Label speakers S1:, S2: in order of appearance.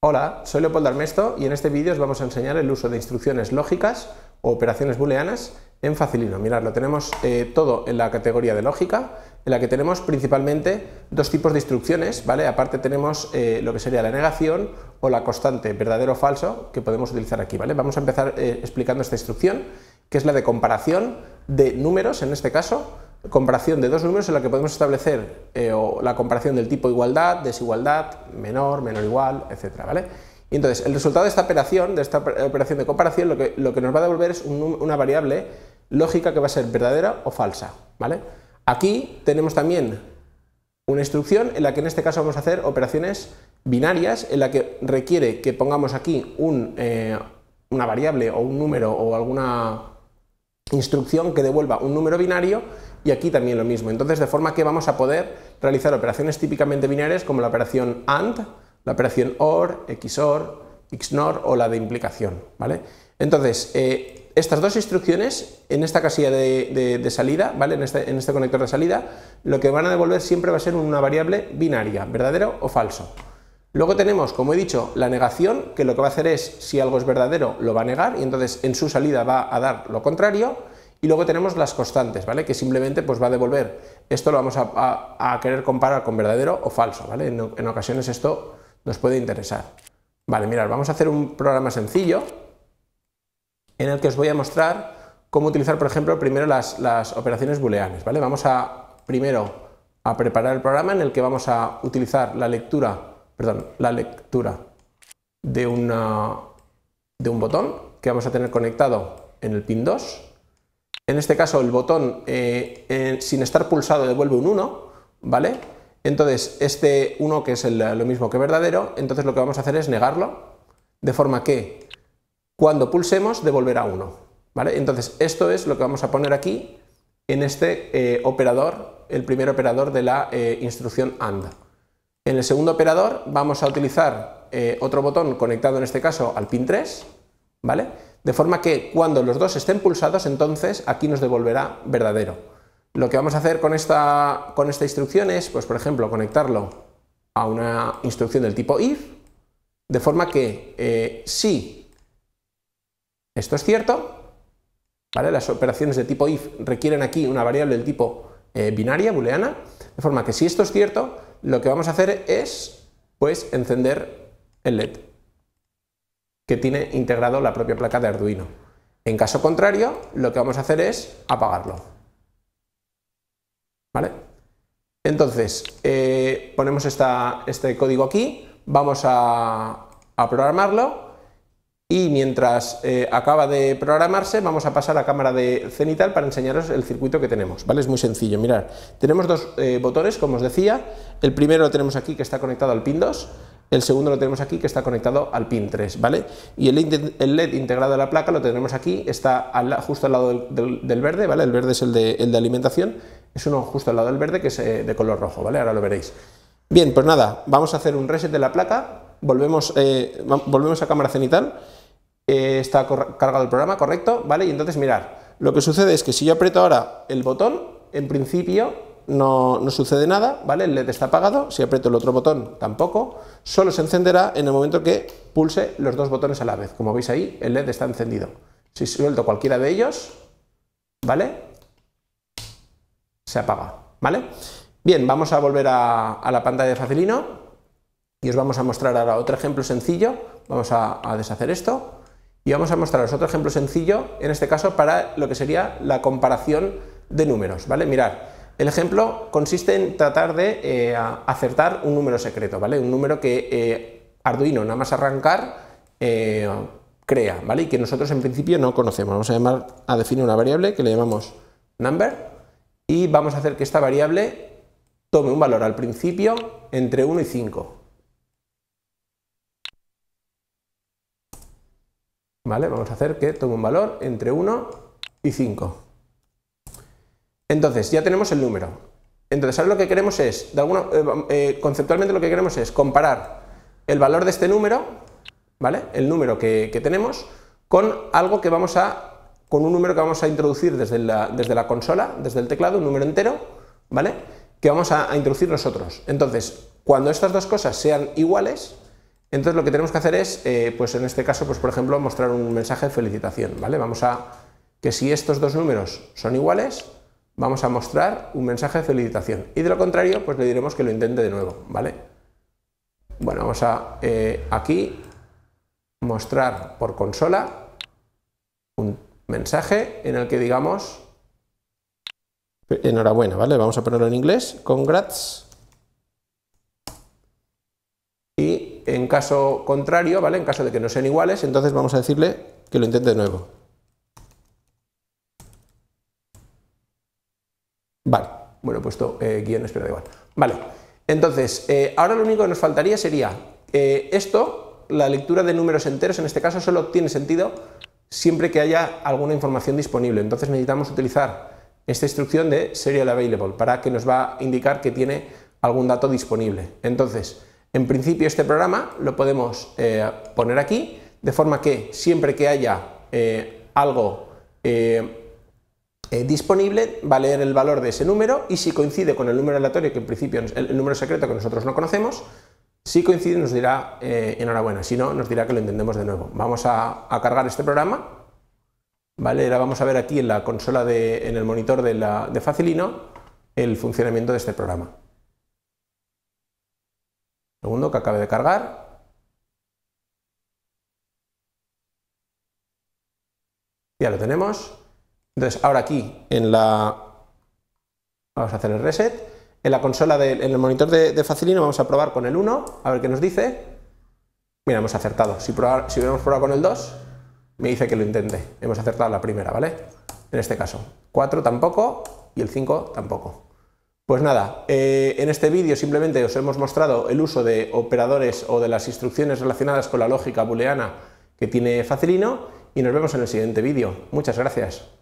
S1: Hola, soy Leopoldo Armesto y en este vídeo os vamos a enseñar el uso de instrucciones lógicas o operaciones booleanas en Facilino. Mirad, lo tenemos eh, todo en la categoría de lógica, en la que tenemos principalmente dos tipos de instrucciones, ¿vale? Aparte tenemos eh, lo que sería la negación o la constante verdadero o falso que podemos utilizar aquí, ¿vale? Vamos a empezar eh, explicando esta instrucción, que es la de comparación de números, en este caso, comparación de dos números en la que podemos establecer eh, o la comparación del tipo igualdad, desigualdad, menor, menor igual, etcétera, ¿vale? Y entonces, el resultado de esta operación, de esta operación de comparación, lo que, lo que nos va a devolver es una variable lógica que va a ser verdadera o falsa, ¿vale? Aquí tenemos también una instrucción en la que en este caso vamos a hacer operaciones binarias, en la que requiere que pongamos aquí un, eh, una variable o un número o alguna instrucción que devuelva un número binario y aquí también lo mismo. Entonces, de forma que vamos a poder realizar operaciones típicamente binarias como la operación AND, la operación OR, XOR, XNOR o la de implicación. ¿vale? Entonces, eh, estas dos instrucciones en esta casilla de, salida, ¿vale? En este, en este conector de salida, lo que van a devolver siempre va a ser una variable binaria, verdadero o falso. Luego tenemos, como he dicho, la negación, que lo que va a hacer es, si algo es verdadero, lo va a negar y entonces en su salida va a dar lo contrario. Y luego tenemos las constantes, ¿vale? Que simplemente pues va a devolver. Esto lo vamos a, querer comparar con verdadero o falso, ¿vale? En, ocasiones esto nos puede interesar. Vale, mirad, vamos a hacer un programa sencillo en el que os voy a mostrar cómo utilizar, por ejemplo, primero las, las operaciones booleanas, ¿vale? Vamos a primero a preparar el programa en el que vamos a utilizar la lectura perdón, la lectura de, una, de un botón que vamos a tener conectado en el pin 2. En este caso el botón eh, sin estar pulsado devuelve un 1, ¿vale? Entonces este 1 que es lo mismo que verdadero, entonces lo que vamos a hacer es negarlo, de forma que cuando pulsemos devolverá 1, ¿vale? Entonces esto es lo que vamos a poner aquí en este eh, operador, el primer operador de la eh, instrucción AND. En el segundo operador vamos a utilizar eh, otro botón conectado en este caso al pin 3, ¿vale? De forma que cuando los dos estén pulsados, entonces aquí nos devolverá verdadero. Lo que vamos a hacer con esta, con instrucción es, pues por ejemplo, conectarlo a una instrucción del tipo if, de forma que eh, si esto es cierto, ¿vale? las operaciones de tipo if requieren aquí una variable del tipo eh, binaria, booleana, de forma que si esto es cierto, lo que vamos a hacer es pues encender el LED que tiene integrado la propia placa de Arduino. En caso contrario, lo que vamos a hacer es apagarlo. ¿Vale? Entonces, eh, ponemos este código aquí, vamos a programarlo y mientras eh, acaba de programarse vamos a pasar a cámara de cenital para enseñaros el circuito que tenemos, ¿vale? Es muy sencillo, mirad, tenemos dos eh, botones como os decía, el primero lo tenemos aquí que está conectado al pin 2, el segundo lo tenemos aquí que está conectado al pin 3, ¿vale? Y el, LED integrado a la placa lo tenemos aquí, está justo al lado del, verde, ¿vale? El verde es el de, alimentación, es uno justo al lado del verde que es eh, de color rojo, ¿vale? Ahora lo veréis. Bien, pues nada, vamos a hacer un reset de la placa, volvemos, volvemos a cámara cenital, eh, está cargado el programa, correcto, ¿vale? Y entonces mirar, lo que sucede es que si yo aprieto ahora el botón, en principio no, sucede nada, ¿vale? El LED está apagado, si aprieto el otro botón tampoco, solo se encenderá en el momento que pulse los dos botones a la vez. Como veis ahí, el LED está encendido. Si suelto cualquiera de ellos, ¿vale? Se apaga, ¿vale? Bien, vamos a volver a, la pantalla de Facilino y os vamos a mostrar ahora otro ejemplo sencillo. Vamos a deshacer esto y vamos a mostraros otro ejemplo sencillo, en este caso para lo que sería la comparación de números, ¿vale? Mirad, el ejemplo consiste en tratar de eh, acertar un número secreto, ¿vale? Un número que eh, Arduino, nada más arrancar, eh, crea, ¿vale? Y que nosotros en principio no conocemos. Vamos a llamar, a definir una variable que le llamamos number y vamos a hacer que esta variable tome un valor al principio entre 1 y 5, ¿Vale? Vamos a hacer que tome un valor entre 1 y 5. Entonces, ya tenemos el número. Entonces, ahora lo que queremos es, de eh, eh, conceptualmente lo que queremos es comparar el valor de este número, ¿vale? El número que, tenemos, con algo que vamos a con un número que vamos a introducir desde la, consola, desde el teclado, un número entero, ¿vale? Que vamos a, introducir nosotros. Entonces, cuando estas dos cosas sean iguales, entonces lo que tenemos que hacer es, eh, pues en este caso, pues por ejemplo, mostrar un mensaje de felicitación, ¿vale? Vamos a que si estos dos números son iguales, vamos a mostrar un mensaje de felicitación y de lo contrario, pues le diremos que lo intente de nuevo, ¿vale? Bueno, vamos a eh, aquí mostrar por consola un mensaje en el que digamos enhorabuena, ¿vale? Vamos a ponerlo en inglés, congrats. Y en caso contrario, ¿vale? En caso de que no sean iguales, entonces vamos a decirle que lo intente de nuevo. Vale, bueno, he puesto eh, guión espera igual. Vale, entonces, eh, ahora lo único que nos faltaría sería eh, esto, la lectura de números enteros, en este caso solo tiene sentido siempre que haya alguna información disponible. Entonces necesitamos utilizar esta instrucción de serial available para que nos va a indicar que tiene algún dato disponible. Entonces, en principio este programa lo podemos eh, poner aquí, de forma que siempre que haya eh, algo eh, disponible va a leer el valor de ese número y si coincide con el número aleatorio, que en principio es el, número secreto que nosotros no conocemos, si coincide nos dirá enhorabuena, si no nos dirá que lo entendemos de nuevo. Vamos a, cargar este programa, ¿vale? Ahora vamos a ver aquí en la consola, de, en el monitor de, la, de Facilino, el funcionamiento de este programa. Segundo, que acabe de cargar. Ya lo tenemos. Entonces, ahora aquí en la. Vamos a hacer el reset. En la consola, del, en el monitor de, Facilino, vamos a probar con el 1, a ver qué nos dice. Mira, hemos acertado. Si, probar, si hubiéramos probado con el 2, me dice que lo intente. Hemos acertado la primera, ¿vale? En este caso. 4 tampoco y el 5 tampoco. Pues nada, eh, en este vídeo simplemente os hemos mostrado el uso de operadores o de las instrucciones relacionadas con la lógica booleana que tiene Facilino y nos vemos en el siguiente vídeo. Muchas gracias.